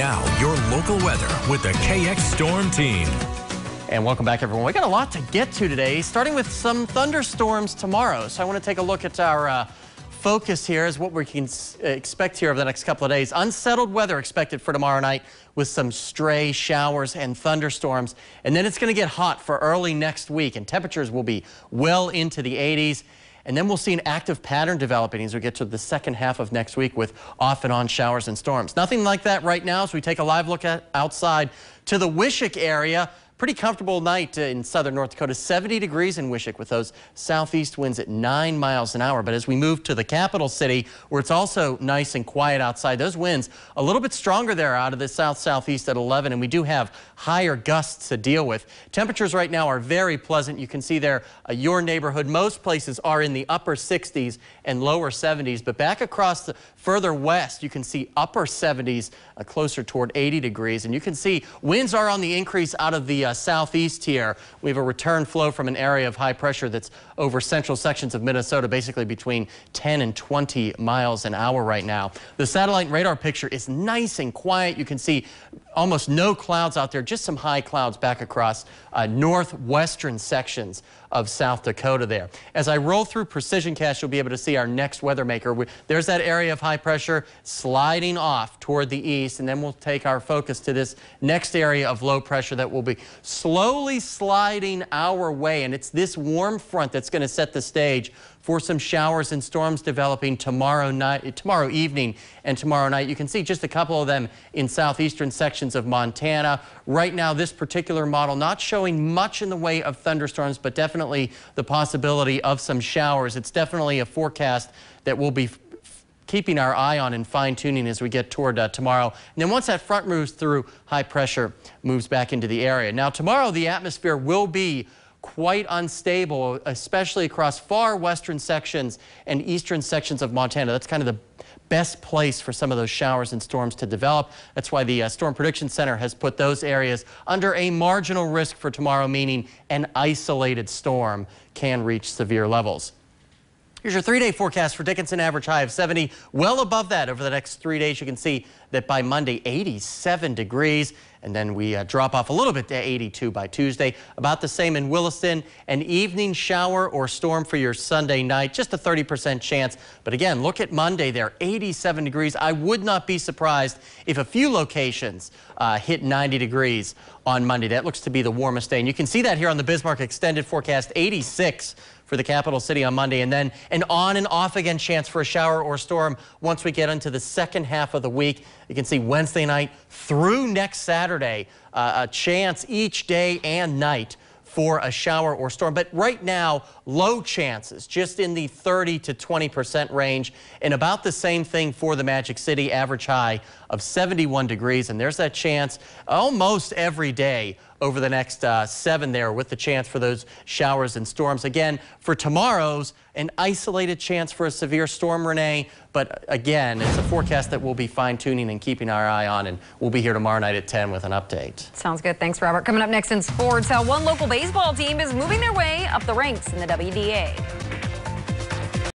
Now, your local weather with the KX Storm Team. And welcome back, everyone. We got a lot to get to today, starting with some thunderstorms tomorrow. So I want to take a look at our uh, focus here is what we can uh, expect here over the next couple of days. Unsettled weather expected for tomorrow night with some stray showers and thunderstorms. And then it's going to get hot for early next week, and temperatures will be well into the 80s. And then we'll see an active pattern developing as we get to the second half of next week with off and on showers and storms. Nothing like that right now, so we take a live look at outside to the Wishick area. Pretty comfortable night uh, in southern North Dakota, 70 degrees in Wishick with those southeast winds at 9 miles an hour. But as we move to the capital city, where it's also nice and quiet outside, those winds a little bit stronger there out of the south-southeast at 11, and we do have higher gusts to deal with. Temperatures right now are very pleasant. You can see there uh, your neighborhood. Most places are in the upper 60s and lower 70s, but back across the further west, you can see upper 70s uh, closer toward 80 degrees, and you can see winds are on the increase out of the uh, uh, southeast here. We have a return flow from an area of high pressure that's over central sections of Minnesota, basically between 10 and 20 miles an hour right now. The satellite radar picture is nice and quiet. You can see almost no clouds out there, just some high clouds back across uh, northwestern sections of South Dakota there. As I roll through Precision Cast, you'll be able to see our next weather maker. We, there's that area of high pressure sliding off toward the east, and then we'll take our focus to this next area of low pressure that will be slowly sliding our way, and it's this warm front that's going to set the stage for some showers and storms developing tomorrow night, tomorrow evening and tomorrow night. You can see just a couple of them in southeastern sections of Montana. Right now, this particular model not showing much in the way of thunderstorms, but definitely the possibility of some showers. It's definitely a forecast that will be keeping our eye on and fine-tuning as we get toward uh, tomorrow. And then once that front moves through, high pressure moves back into the area. Now tomorrow, the atmosphere will be quite unstable, especially across far western sections and eastern sections of Montana. That's kind of the best place for some of those showers and storms to develop. That's why the uh, Storm Prediction Center has put those areas under a marginal risk for tomorrow, meaning an isolated storm can reach severe levels. Here's your three-day forecast for Dickinson, average high of 70, well above that over the next three days. You can see that by Monday, 87 degrees, and then we uh, drop off a little bit to 82 by Tuesday. About the same in Williston, an evening shower or storm for your Sunday night, just a 30% chance. But again, look at Monday there, 87 degrees. I would not be surprised if a few locations uh, hit 90 degrees on Monday. That looks to be the warmest day, and you can see that here on the Bismarck Extended Forecast, 86 for the capital city on Monday, and then an on and off again chance for a shower or storm once we get into the second half of the week. You can see Wednesday night through next Saturday, uh, a chance each day and night for a shower or storm. But right now, low chances, just in the 30 to 20% range. And about the same thing for the Magic City, average high of 71 degrees, and there's that chance almost every day over the next uh, seven there with the chance for those showers and storms. Again, for tomorrow's, an isolated chance for a severe storm, Renee, but again, it's a forecast that we'll be fine-tuning and keeping our eye on, and we'll be here tomorrow night at 10 with an update. Sounds good. Thanks, Robert. Coming up next in sports, how one local baseball team is moving their way up the ranks in the WDA.